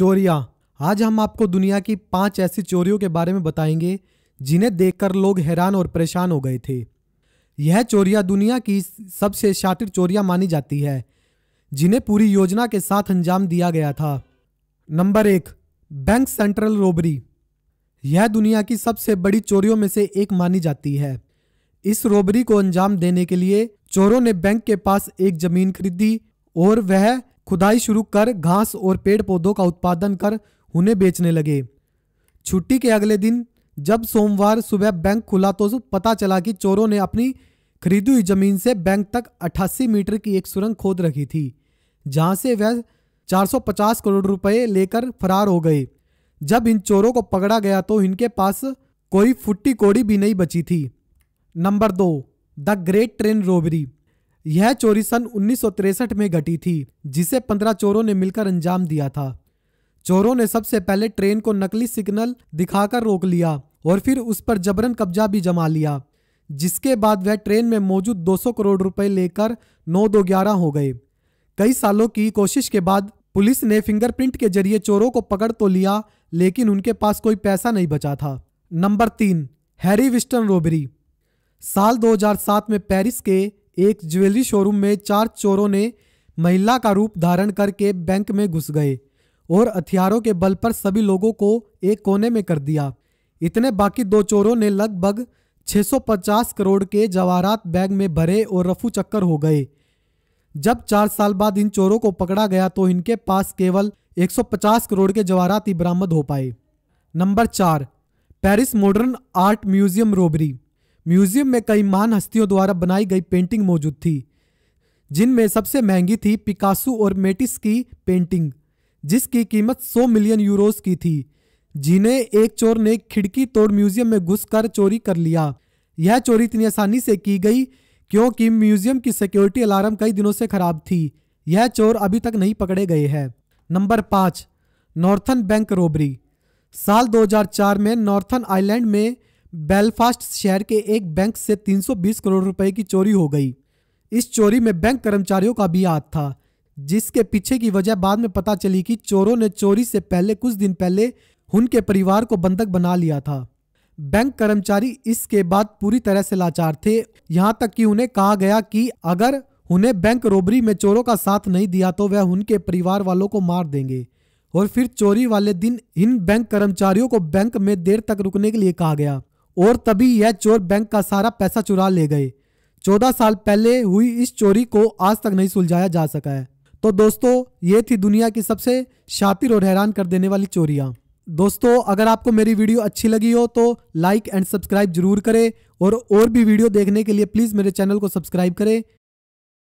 चोरियाँ आज हम आपको दुनिया की पांच ऐसी चोरियों के बारे में बताएंगे जिन्हें देखकर लोग हैरान और परेशान हो गए थे यह चोरियाँ दुनिया की सबसे शातिर चोरियाँ मानी जाती है जिन्हें पूरी योजना के साथ अंजाम दिया गया था नंबर एक बैंक सेंट्रल रोबरी यह दुनिया की सबसे बड़ी चोरियों में से एक मानी जाती है इस रोबरी को अंजाम देने के लिए चोरों ने बैंक के पास एक जमीन खरीदी और वह खुदाई शुरू कर घास और पेड़ पौधों का उत्पादन कर उन्हें बेचने लगे छुट्टी के अगले दिन जब सोमवार सुबह बैंक खुला तो पता चला कि चोरों ने अपनी खरीदी हुई जमीन से बैंक तक 88 मीटर की एक सुरंग खोद रखी थी जहां से वह 450 करोड़ रुपए लेकर फरार हो गए जब इन चोरों को पकड़ा गया तो इनके पास कोई फुट्टी कोड़ी भी नहीं बची थी नंबर दो द ग्रेट ट्रेन रोबरी यह चोरी सन उन्नीस में घटी थी जिसे पंद्रह चोरों ने मिलकर अंजाम दिया था चोरों ने सबसे पहले ट्रेन को नकली सिग्नल दिखाकर रोक लिया और फिर उस पर जबरन कब्जा भी जमा लिया जिसके बाद वह ट्रेन में मौजूद 200 करोड़ रुपए लेकर नौ दो ग्यारह हो गए कई सालों की कोशिश के बाद पुलिस ने फिंगरप्रिंट के जरिए चोरों को पकड़ तो लिया लेकिन उनके पास कोई पैसा नहीं बचा था नंबर तीन हैरी विस्टन रोबरी साल 2007 में पेरिस के एक ज्वेलरी शोरूम में चार चोरों ने महिला का रूप धारण करके बैंक में घुस गए और हथियारों के बल पर सभी लोगों को एक कोने में कर दिया इतने बाकी दो चोरों ने लगभग 650 करोड़ के जवाहरात बैग में भरे और रफू चक्कर हो गए जब चार साल बाद इन चोरों को पकड़ा गया तो इनके पास केवल 150 करोड़ के जवाहरात ही बरामद हो पाए नंबर चार Paris modern art museum robbery museum में कई महान हस्तियों द्वारा बनाई गई पेंटिंग मौजूद थी जिनमें सबसे महंगी थी पिकासू और मेटिस की पेंटिंग जिसकी कीमत 100 मिलियन यूरोस की थी जिन्हें एक चोर ने खिड़की तोड़ म्यूजियम में घुसकर चोरी कर लिया यह चोरी इतनी आसानी से की गई क्योंकि म्यूजियम की सिक्योरिटी अलार्म कई दिनों से खराब थी यह चोर अभी तक नहीं पकड़े गए हैं नंबर पाँच नॉर्थन बैंक रोबरी साल 2004 में नॉर्थन आइलैंड में बेलफास्ट शहर के एक बैंक से 320 करोड़ रुपए की चोरी हो गई इस चोरी में बैंक कर्मचारियों का भी हाथ था जिसके पीछे की वजह बाद में पता चली कि चोरों ने चोरी से पहले कुछ दिन पहले उनके परिवार को बंधक बना लिया था बैंक कर्मचारी इसके बाद पूरी तरह से लाचार थे यहाँ तक कि उन्हें कहा गया कि अगर उन्हें बैंक रोबरी में चोरों का साथ नहीं दिया तो वह उनके परिवार वालों को मार देंगे और फिर चोरी वाले दिन इन बैंक कर्मचारियों को बैंक में देर तक रुकने के लिए कहा गया और तभी यह चोर बैंक का सारा पैसा चुरा ले गए चौदह साल पहले हुई इस चोरी को आज तक नहीं सुलझाया जा सका है तो दोस्तों ये थी दुनिया की सबसे शातिर और हैरान कर देने वाली चोरियाँ दोस्तों अगर आपको मेरी वीडियो अच्छी लगी हो तो लाइक एंड सब्सक्राइब जरूर करें और और भी वीडियो देखने के लिए प्लीज़ मेरे चैनल को सब्सक्राइब करें